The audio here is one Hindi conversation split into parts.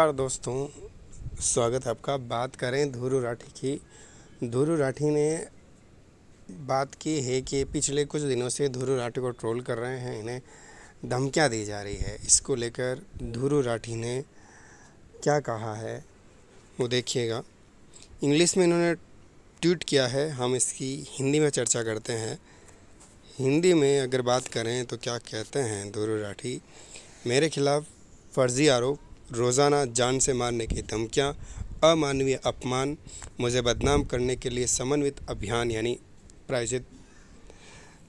नमस्कार दोस्तों स्वागत है आपका बात करें धुरु राठी की धुरु राठी ने बात की है कि पिछले कुछ दिनों से धुरु राठी को ट्रोल कर रहे हैं इन्हें धमकियाँ दी जा रही है इसको लेकर धुरु राठी ने क्या कहा है वो देखिएगा इंग्लिश में इन्होंने ट्वीट किया है हम इसकी हिंदी में चर्चा करते हैं हिंदी में अगर बात करें तो क्या कहते हैं धुरु राठी मेरे खिलाफ़ फर्जी आरोप रोज़ाना जान से मारने की धमकियाँ अमानवीय अपमान मुझे बदनाम करने के लिए समन्वित अभियान यानी प्रायोजित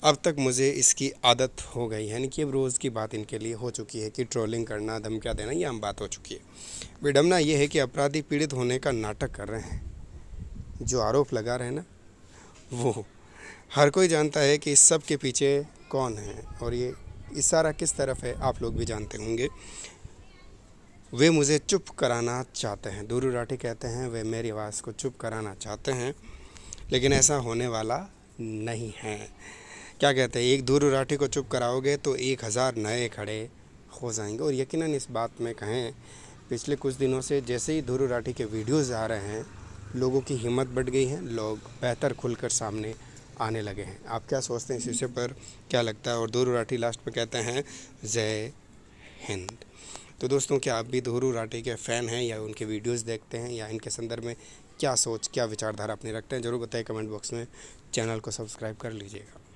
अब तक मुझे इसकी आदत हो गई यानी कि अब रोज़ की बात इनके लिए हो चुकी है कि ट्रोलिंग करना धमकियाँ देना ये आम बात हो चुकी है विडम्बना यह है कि अपराधी पीड़ित होने का नाटक कर रहे हैं जो आरोप लगा रहे हैं ना वो हर कोई जानता है कि इस सब के पीछे कौन है और ये इशारा किस तरफ है आप लोग भी जानते होंगे वे मुझे चुप कराना चाहते हैं दूरू राठी कहते हैं वे मेरी आवाज़ को चुप कराना चाहते हैं लेकिन ऐसा होने वाला नहीं है क्या कहते हैं एक दूरू राठी को चुप कराओगे तो एक हज़ार नए खड़े हो जाएंगे और यकीन इस बात में कहें पिछले कुछ दिनों से जैसे ही दूरू राठी के वीडियोज़ आ रहे हैं लोगों की हिम्मत बढ़ गई है लोग बेहतर खुलकर सामने आने लगे हैं आप क्या सोचते हैं इस विषय पर क्या लगता है और दूर राठी लास्ट में कहते हैं जय हिंद तो दोस्तों क्या आप भी धोरू राठे के फ़ैन हैं या उनके वीडियोस देखते हैं या इनके संदर्भ में क्या सोच क्या विचारधारा अपने रखते हैं ज़रूर बताइए कमेंट बॉक्स में चैनल को सब्सक्राइब कर लीजिएगा